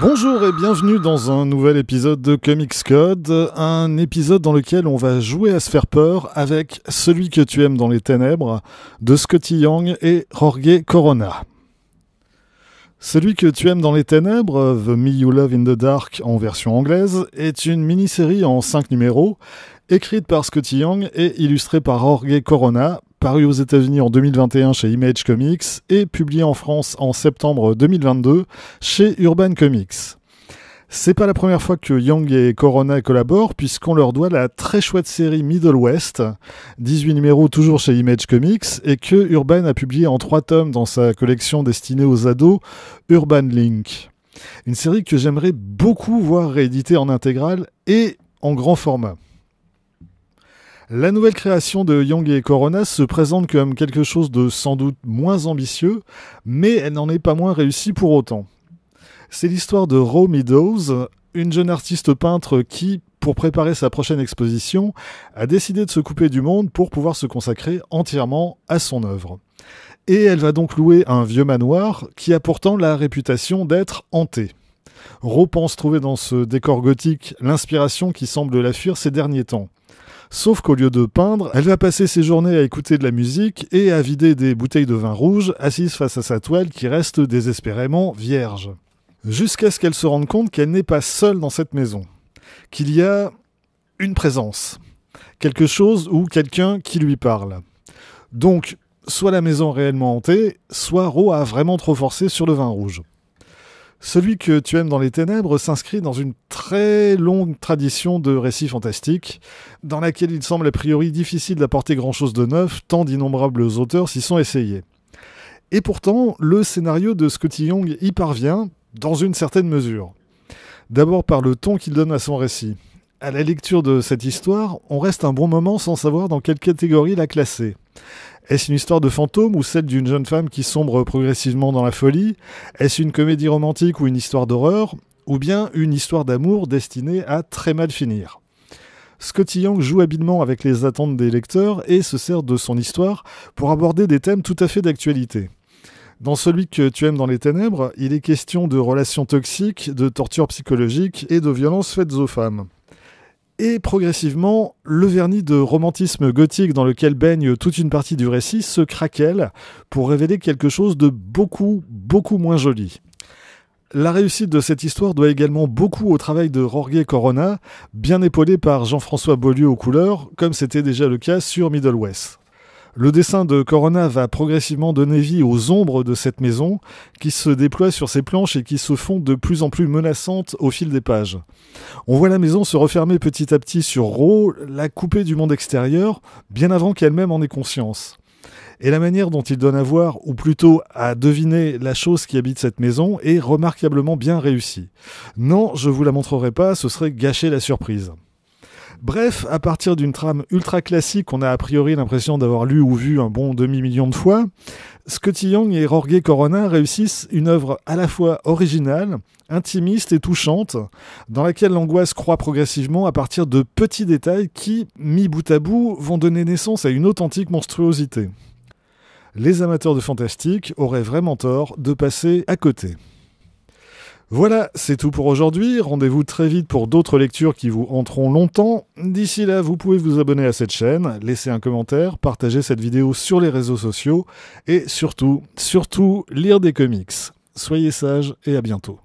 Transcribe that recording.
Bonjour et bienvenue dans un nouvel épisode de Comics Code, un épisode dans lequel on va jouer à se faire peur avec Celui que tu aimes dans les ténèbres de Scotty Young et Jorge Corona. Celui que tu aimes dans les ténèbres, The Me You Love in the Dark en version anglaise, est une mini-série en 5 numéros, écrite par Scotty Young et illustrée par Jorge Corona, paru aux États-Unis en 2021 chez Image Comics et publié en France en septembre 2022 chez Urban Comics. C'est pas la première fois que Young et Corona collaborent, puisqu'on leur doit la très chouette série Middle West, 18 numéros toujours chez Image Comics, et que Urban a publié en trois tomes dans sa collection destinée aux ados, Urban Link. Une série que j'aimerais beaucoup voir rééditée en intégrale et en grand format. La nouvelle création de Young et Corona se présente comme quelque chose de sans doute moins ambitieux, mais elle n'en est pas moins réussie pour autant. C'est l'histoire de Ro Meadows, une jeune artiste peintre qui, pour préparer sa prochaine exposition, a décidé de se couper du monde pour pouvoir se consacrer entièrement à son œuvre. Et elle va donc louer un vieux manoir qui a pourtant la réputation d'être hanté. Ro pense trouver dans ce décor gothique l'inspiration qui semble la fuir ces derniers temps. Sauf qu'au lieu de peindre, elle va passer ses journées à écouter de la musique et à vider des bouteilles de vin rouge, assise face à sa toile qui reste désespérément vierge. Jusqu'à ce qu'elle se rende compte qu'elle n'est pas seule dans cette maison, qu'il y a une présence, quelque chose ou quelqu'un qui lui parle. Donc, soit la maison réellement hantée, soit Ro a vraiment trop forcé sur le vin rouge. Celui que tu aimes dans les ténèbres s'inscrit dans une très longue tradition de récits fantastiques, dans laquelle il semble a priori difficile d'apporter grand-chose de neuf, tant d'innombrables auteurs s'y sont essayés. Et pourtant, le scénario de Scotty Young y parvient, dans une certaine mesure. D'abord par le ton qu'il donne à son récit. À la lecture de cette histoire, on reste un bon moment sans savoir dans quelle catégorie la classer. Est-ce une histoire de fantôme ou celle d'une jeune femme qui sombre progressivement dans la folie Est-ce une comédie romantique ou une histoire d'horreur Ou bien une histoire d'amour destinée à très mal finir Scotty Young joue habilement avec les attentes des lecteurs et se sert de son histoire pour aborder des thèmes tout à fait d'actualité. Dans celui que tu aimes dans les ténèbres, il est question de relations toxiques, de tortures psychologiques et de violences faites aux femmes et progressivement, le vernis de romantisme gothique dans lequel baigne toute une partie du récit se craquelle pour révéler quelque chose de beaucoup, beaucoup moins joli. La réussite de cette histoire doit également beaucoup au travail de Jorge Corona, bien épaulé par Jean-François Beaulieu aux couleurs, comme c'était déjà le cas sur Middle West. Le dessin de Corona va progressivement donner vie aux ombres de cette maison, qui se déploient sur ses planches et qui se font de plus en plus menaçantes au fil des pages. On voit la maison se refermer petit à petit sur Raw, la couper du monde extérieur, bien avant qu'elle-même en ait conscience. Et la manière dont il donne à voir, ou plutôt à deviner la chose qui habite cette maison, est remarquablement bien réussie. Non, je vous la montrerai pas, ce serait gâcher la surprise. Bref, à partir d'une trame ultra classique qu'on a a priori l'impression d'avoir lu ou vu un bon demi-million de fois, Scotty Young et Jorge Corona réussissent une œuvre à la fois originale, intimiste et touchante, dans laquelle l'angoisse croît progressivement à partir de petits détails qui, mis bout à bout, vont donner naissance à une authentique monstruosité. Les amateurs de fantastique auraient vraiment tort de passer à côté. Voilà, c'est tout pour aujourd'hui. Rendez-vous très vite pour d'autres lectures qui vous hanteront longtemps. D'ici là, vous pouvez vous abonner à cette chaîne, laisser un commentaire, partager cette vidéo sur les réseaux sociaux et surtout, surtout, lire des comics. Soyez sages et à bientôt.